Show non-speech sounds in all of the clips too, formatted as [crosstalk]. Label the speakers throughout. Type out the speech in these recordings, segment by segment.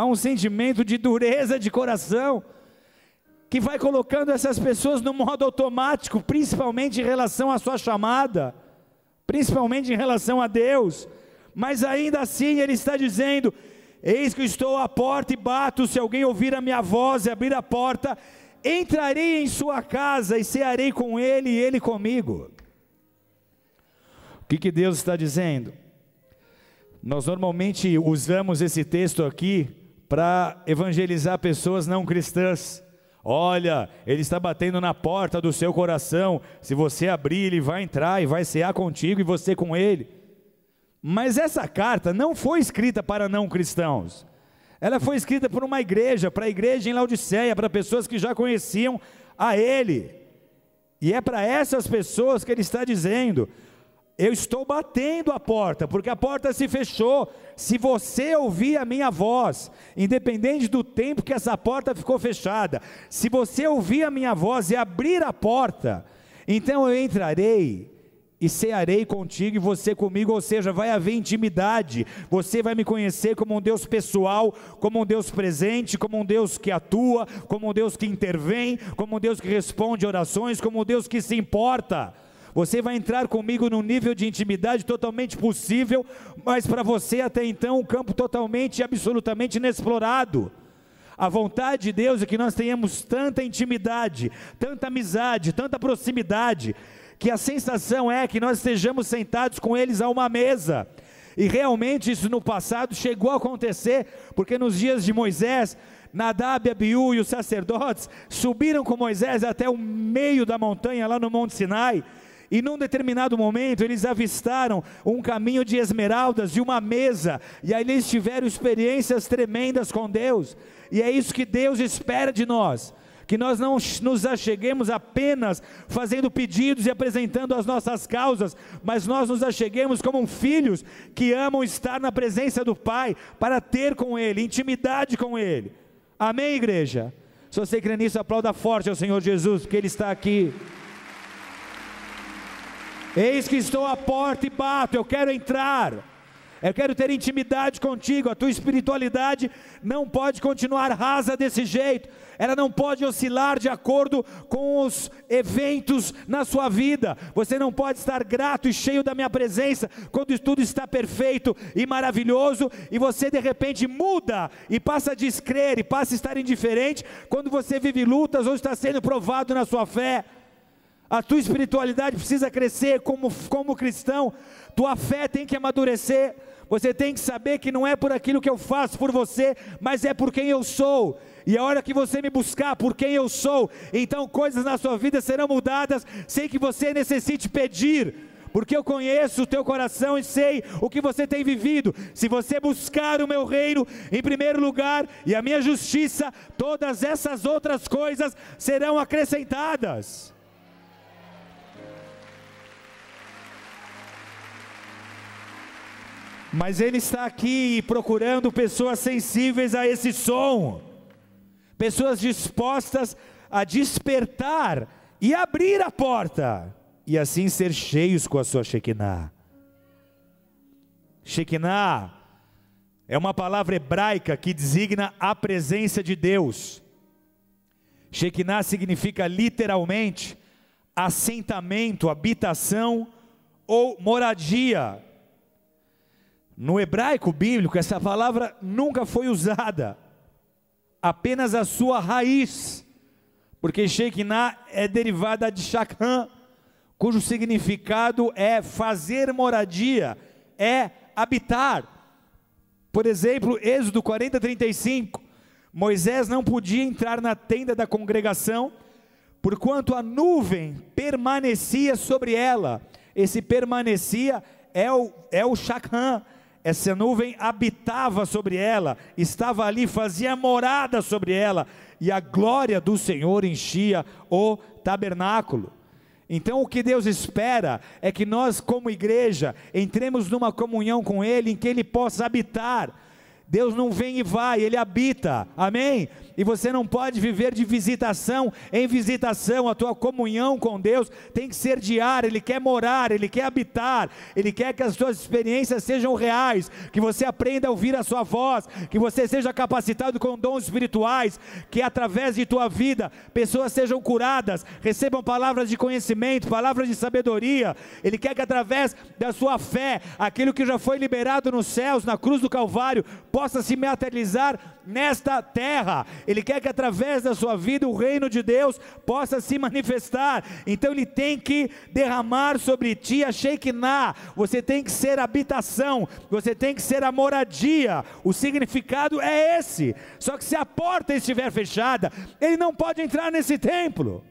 Speaker 1: há um sentimento de dureza de coração que vai colocando essas pessoas no modo automático, principalmente em relação à sua chamada, principalmente em relação a Deus. Mas ainda assim ele está dizendo: Eis que estou à porta e bato, se alguém ouvir a minha voz e abrir a porta, entrarei em sua casa e cearei com ele e ele comigo. O que, que Deus está dizendo? Nós normalmente usamos esse texto aqui para evangelizar pessoas não cristãs. Olha, ele está batendo na porta do seu coração. Se você abrir, ele vai entrar e vai cear contigo e você com ele. Mas essa carta não foi escrita para não cristãos. Ela foi escrita por uma igreja, para a igreja em Laodiceia, para pessoas que já conheciam a ele. E é para essas pessoas que ele está dizendo: eu estou batendo a porta, porque a porta se fechou. Se você ouvir a minha voz, independente do tempo que essa porta ficou fechada, se você ouvir a minha voz e abrir a porta, então eu entrarei e cearei contigo e você comigo, ou seja, vai haver intimidade. Você vai me conhecer como um Deus pessoal, como um Deus presente, como um Deus que atua, como um Deus que intervém, como um Deus que responde orações, como um Deus que se importa. Você vai entrar comigo num nível de intimidade totalmente possível, mas para você até então um campo totalmente e absolutamente inexplorado. A vontade de Deus é que nós tenhamos tanta intimidade, tanta amizade, tanta proximidade, que a sensação é que nós estejamos sentados com eles a uma mesa. E realmente isso no passado chegou a acontecer, porque nos dias de Moisés, Nadab, Abiú e os sacerdotes subiram com Moisés até o meio da montanha, lá no Monte Sinai, e num determinado momento eles avistaram um caminho de esmeraldas e uma mesa, e aí eles tiveram experiências tremendas com Deus, e é isso que Deus espera de nós. Que nós não nos acheguemos apenas fazendo pedidos e apresentando as nossas causas, mas nós nos acheguemos como filhos que amam estar na presença do Pai para ter com Ele, intimidade com Ele. Amém, igreja? Se você crê nisso, aplauda forte ao Senhor Jesus, porque Ele está aqui. Eis que estou à porta e bato, eu quero entrar. Eu quero ter intimidade contigo. A tua espiritualidade não pode continuar rasa desse jeito. Ela não pode oscilar de acordo com os eventos na sua vida. Você não pode estar grato e cheio da minha presença quando tudo está perfeito e maravilhoso e você de repente muda e passa a descrer e passa a estar indiferente quando você vive lutas ou está sendo provado na sua fé. A tua espiritualidade precisa crescer como, como cristão, tua fé tem que amadurecer. Você tem que saber que não é por aquilo que eu faço por você, mas é por quem eu sou. E a é hora que você me buscar por quem eu sou, então coisas na sua vida serão mudadas sem que você necessite pedir. Porque eu conheço o teu coração e sei o que você tem vivido. Se você buscar o meu reino em primeiro lugar e a minha justiça, todas essas outras coisas serão acrescentadas. Mas Ele está aqui procurando pessoas sensíveis a esse som, pessoas dispostas a despertar e abrir a porta, e assim ser cheios com a sua Shekinah. Shekinah é uma palavra hebraica que designa a presença de Deus. Shekinah significa literalmente assentamento, habitação ou moradia no hebraico bíblico, essa palavra nunca foi usada, apenas a sua raiz, porque Shekinah é derivada de Shakhan, cujo significado é fazer moradia, é habitar. Por exemplo, Êxodo 40, 35, Moisés não podia entrar na tenda da congregação, porquanto a nuvem permanecia sobre ela. Esse permanecia é o, é o Shakhan, essa nuvem habitava sobre ela, estava ali, fazia morada sobre ela, e a glória do Senhor enchia o tabernáculo. Então, o que Deus espera é que nós, como igreja, entremos numa comunhão com Ele, em que Ele possa habitar Deus não vem e vai, Ele habita, amém? E você não pode viver de visitação em visitação, a tua comunhão com Deus tem que ser diária, Ele quer morar, Ele quer habitar, Ele quer que as suas experiências sejam reais, que você aprenda a ouvir a sua voz, que você seja capacitado com dons espirituais, que através de tua vida pessoas sejam curadas, recebam palavras de conhecimento, palavras de sabedoria, Ele quer que através da sua fé, aquilo que já foi liberado nos céus, na cruz do Calvário, possa se materializar nesta terra. Ele quer que através da sua vida o reino de Deus possa se manifestar. Então ele tem que derramar sobre ti a Shekinah. Você tem que ser habitação, você tem que ser a moradia. O significado é esse. Só que se a porta estiver fechada, ele não pode entrar nesse templo.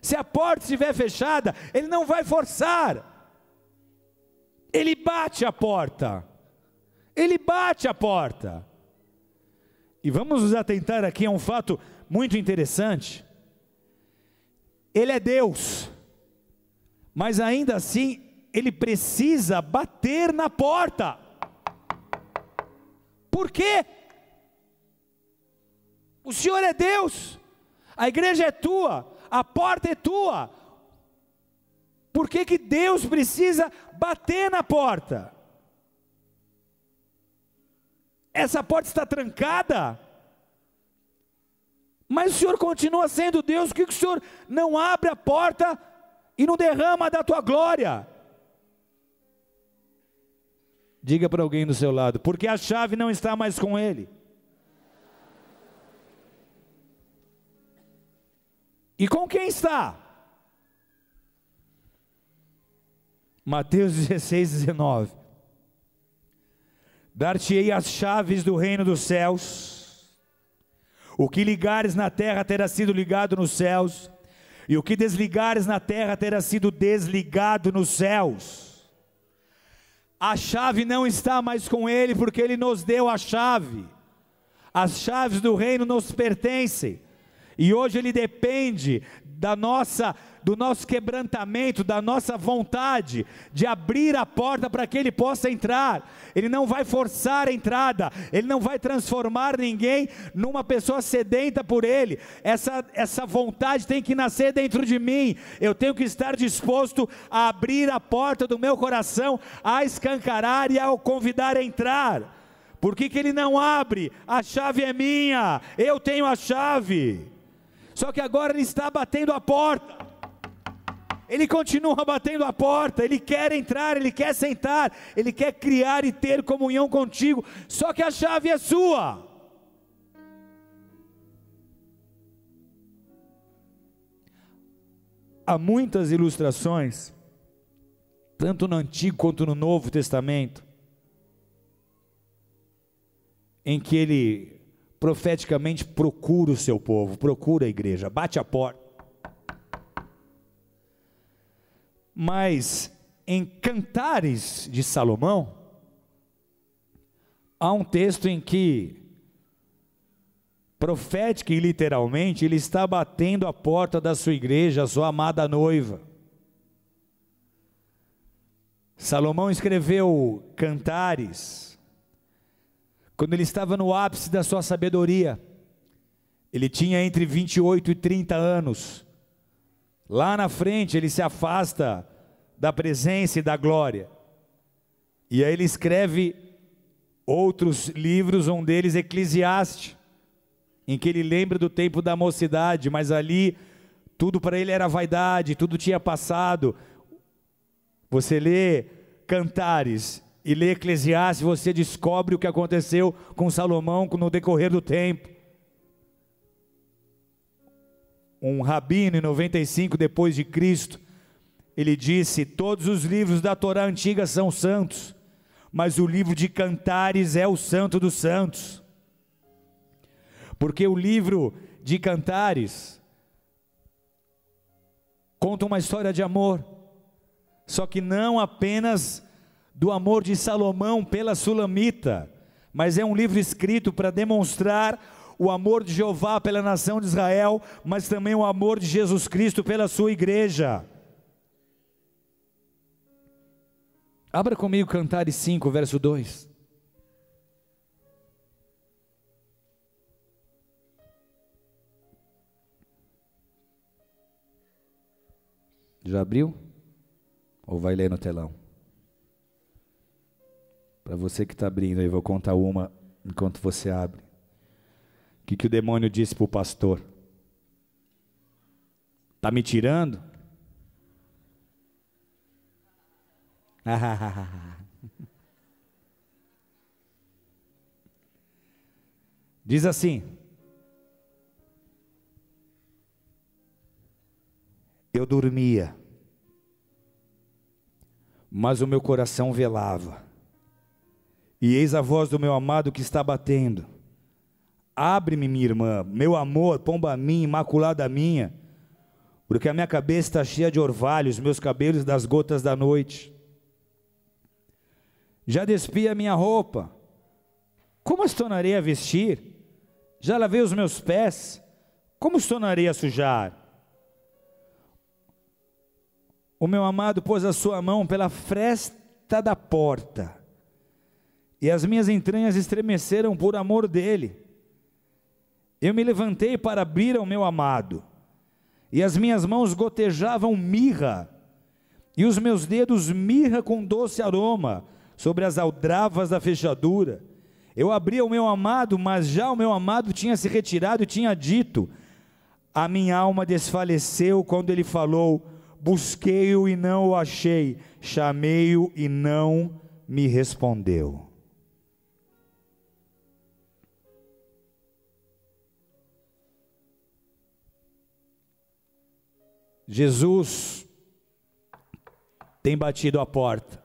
Speaker 1: Se a porta estiver fechada, ele não vai forçar. Ele bate a porta. Ele bate a porta. E vamos nos atentar aqui a um fato muito interessante. Ele é Deus, mas ainda assim ele precisa bater na porta. Por quê? O Senhor é Deus, a igreja é tua, a porta é tua. Por que, que Deus precisa bater na porta? essa porta está trancada. Mas o Senhor continua sendo Deus, que o Senhor não abre a porta e não derrama da tua glória? Diga para alguém do seu lado, porque a chave não está mais com ele. E com quem está? Mateus 16, 19. Dar-te-ei as chaves do reino dos céus. O que ligares na terra terá sido ligado nos céus, e o que desligares na terra terá sido desligado nos céus. A chave não está mais com ele, porque ele nos deu a chave. As chaves do reino nos pertencem. E hoje ele depende da nossa, do nosso quebrantamento, da nossa vontade de abrir a porta para que ele possa entrar. Ele não vai forçar a entrada, ele não vai transformar ninguém numa pessoa sedenta por ele. Essa, essa vontade tem que nascer dentro de mim. Eu tenho que estar disposto a abrir a porta do meu coração, a escancarar e a convidar a entrar. Por que, que ele não abre? A chave é minha, eu tenho a chave. Só que agora ele está batendo a porta. Ele continua batendo a porta, ele quer entrar, ele quer sentar, ele quer criar e ter comunhão contigo, só que a chave é sua. Há muitas ilustrações, tanto no Antigo quanto no Novo Testamento, em que ele profeticamente procura o seu povo, procura a igreja, bate a porta. Mas em Cantares de Salomão, há um texto em que, profética e literalmente, ele está batendo a porta da sua igreja, a sua amada noiva. Salomão escreveu Cantares, quando ele estava no ápice da sua sabedoria, ele tinha entre 28 e 30 anos. Lá na frente ele se afasta da presença e da glória. E aí ele escreve outros livros, um deles Eclesiastes, em que ele lembra do tempo da mocidade, mas ali tudo para ele era vaidade, tudo tinha passado. Você lê Cantares, e lê Eclesiastes, você descobre o que aconteceu com Salomão no decorrer do tempo. Um rabino em 95 depois de Cristo, ele disse: "Todos os livros da Torá antiga são santos, mas o livro de Cantares é o santo dos santos". Porque o livro de Cantares conta uma história de amor, só que não apenas do amor de Salomão pela Sulamita, mas é um livro escrito para demonstrar o amor de Jeová pela nação de Israel, mas também o amor de Jesus Cristo pela sua igreja. Abra comigo Cantares 5, verso 2. Já abriu? Ou vai ler no telão? Para você que está abrindo aí, vou contar uma enquanto você abre. O que, que o demônio disse para o pastor? Está me tirando? [laughs] Diz assim: Eu dormia, mas o meu coração velava e eis a voz do meu amado que está batendo. Abre-me, minha irmã, meu amor, pomba minha, imaculada minha, porque a minha cabeça está cheia de orvalhos, meus cabelos das gotas da noite. Já despi a minha roupa, como as tornarei a vestir? Já lavei os meus pés, como os tornarei a sujar? O meu amado pôs a sua mão pela fresta da porta e as minhas entranhas estremeceram por amor dele. Eu me levantei para abrir ao meu amado, e as minhas mãos gotejavam mirra, e os meus dedos mirra com doce aroma sobre as aldravas da fechadura. Eu abri ao meu amado, mas já o meu amado tinha se retirado e tinha dito: A minha alma desfaleceu quando ele falou: Busquei-o e não o achei, chamei-o e não me respondeu. Jesus tem batido a porta.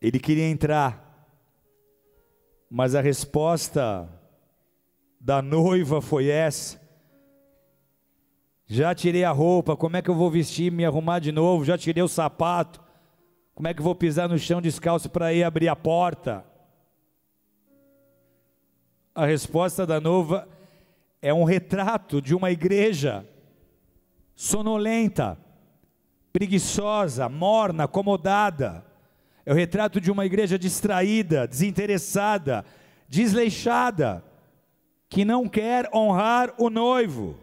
Speaker 1: Ele queria entrar, mas a resposta da noiva foi essa: já tirei a roupa, como é que eu vou vestir, me arrumar de novo? Já tirei o sapato, como é que eu vou pisar no chão descalço para ir abrir a porta? A resposta da noiva é um retrato de uma igreja sonolenta, preguiçosa, morna, acomodada. É o retrato de uma igreja distraída, desinteressada, desleixada, que não quer honrar o noivo.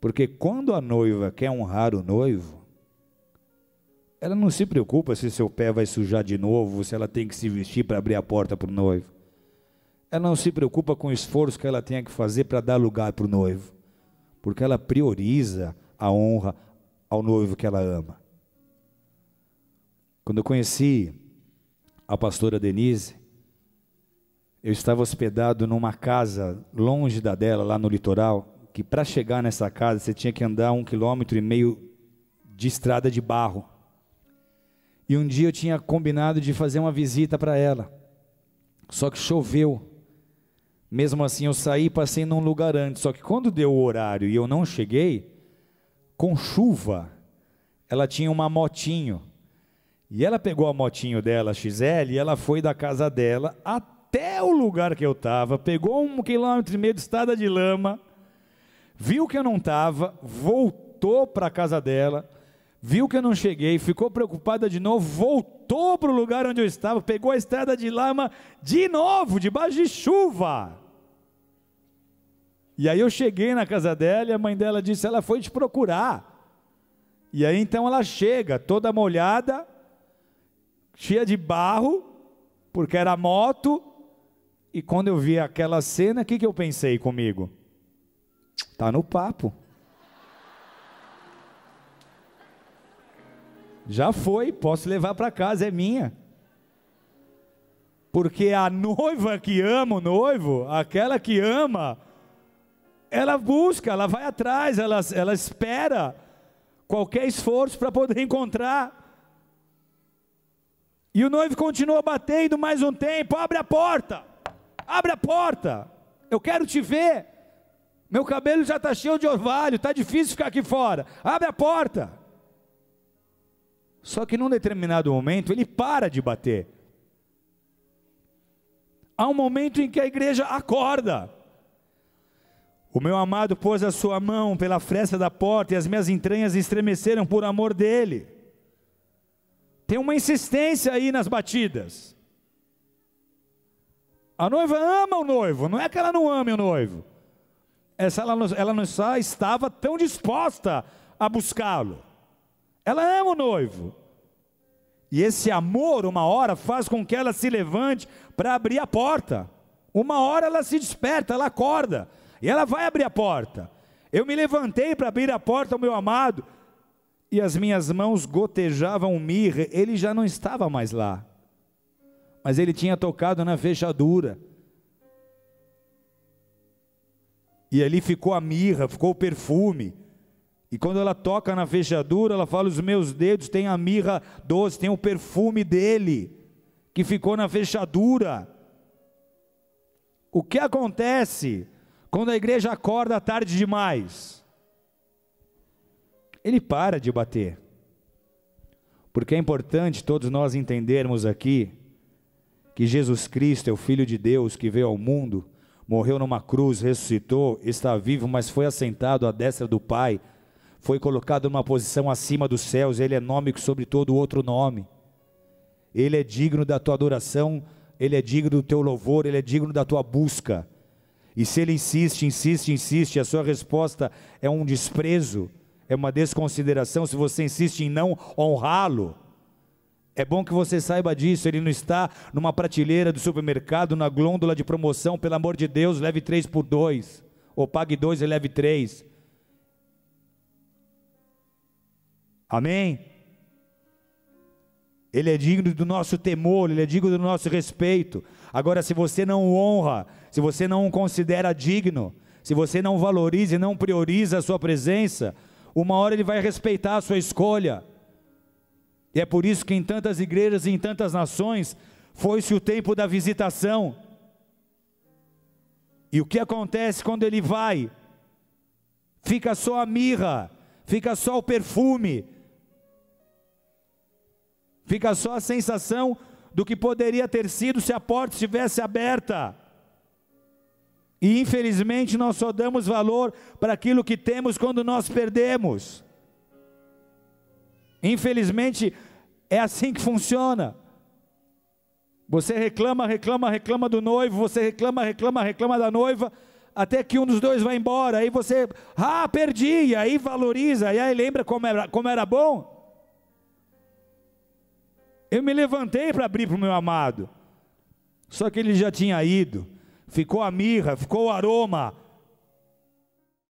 Speaker 1: Porque quando a noiva quer honrar o noivo, ela não se preocupa se seu pé vai sujar de novo, se ela tem que se vestir para abrir a porta para o noivo. Ela não se preocupa com o esforço que ela tenha que fazer para dar lugar para o noivo, porque ela prioriza a honra ao noivo que ela ama. Quando eu conheci a pastora Denise, eu estava hospedado numa casa longe da dela, lá no litoral, que para chegar nessa casa você tinha que andar um quilômetro e meio de estrada de barro. E um dia eu tinha combinado de fazer uma visita para ela, só que choveu mesmo assim, eu saí e passei num lugar antes. Só que quando deu o horário e eu não cheguei, com chuva, ela tinha uma motinho. E ela pegou a motinho dela, XL, e ela foi da casa dela até o lugar que eu estava, pegou um quilômetro e meio de estrada de lama, viu que eu não estava, voltou para a casa dela, viu que eu não cheguei, ficou preocupada de novo, voltou para o lugar onde eu estava, pegou a estrada de lama de novo, debaixo de chuva. E aí eu cheguei na casa dela e a mãe dela disse: ela foi te procurar. E aí então ela chega, toda molhada, cheia de barro, porque era moto. E quando eu vi aquela cena, o que, que eu pensei comigo? Tá no papo. Já foi, posso levar para casa, é minha. Porque a noiva que ama o noivo, aquela que ama, ela busca, ela vai atrás, ela, ela espera qualquer esforço para poder [laughs] encontrar. E o noivo continua batendo mais um tempo: abre a porta, abre a porta, eu quero te ver. Meu cabelo já está cheio de orvalho, está difícil ficar aqui fora. Abre a porta. Só que num determinado momento ele para de bater. Há um momento em que a igreja acorda. O meu amado pôs a sua mão pela fresta da porta e as minhas entranhas estremeceram por amor dele. Tem uma insistência aí nas batidas. A noiva ama o noivo, não é que ela não ame o noivo. Essa ela, ela não só estava tão disposta a buscá-lo. Ela ama o noivo. E esse amor, uma hora, faz com que ela se levante para abrir a porta. Uma hora ela se desperta, ela acorda e ela vai abrir a porta. Eu me levantei para abrir a porta ao meu amado, e as minhas mãos gotejavam mirra, ele já não estava mais lá, mas ele tinha tocado na fechadura. E ali ficou a mirra, ficou o perfume. E quando ela toca na fechadura, ela fala: Os meus dedos têm a mirra doce, tem o perfume dele, que ficou na fechadura. O que acontece? Quando a igreja acorda tarde demais, ele para de bater. Porque é importante todos nós entendermos aqui que Jesus Cristo é o Filho de Deus que veio ao mundo, morreu numa cruz, ressuscitou, está vivo, mas foi assentado à destra do Pai, foi colocado numa posição acima dos céus, ele é nome sobre todo outro nome. Ele é digno da tua adoração, ele é digno do teu louvor, ele é digno da tua busca. E se ele insiste, insiste, insiste, a sua resposta é um desprezo, é uma desconsideração, se você insiste em não honrá-lo, é bom que você saiba disso. Ele não está numa prateleira do supermercado, na glândula de promoção. Pelo amor de Deus, leve três por dois. Ou pague dois e leve três. Amém? Ele é digno do nosso temor, ele é digno do nosso respeito. Agora, se você não o honra, se você não o considera digno, se você não valoriza e não prioriza a sua presença, uma hora ele vai respeitar a sua escolha. E é por isso que em tantas igrejas e em tantas nações foi-se o tempo da visitação. E o que acontece quando ele vai? Fica só a mirra, fica só o perfume, Fica só a sensação do que poderia ter sido se a porta estivesse aberta. E infelizmente nós só damos valor para aquilo que temos quando nós perdemos. Infelizmente é assim que funciona. Você reclama, reclama, reclama do noivo, você reclama, reclama, reclama da noiva, até que um dos dois vai embora, aí você, ah, perdi, e aí valoriza, e aí lembra como era, como era bom. Eu me levantei para abrir para o meu amado, só que ele já tinha ido, ficou a mirra, ficou o aroma,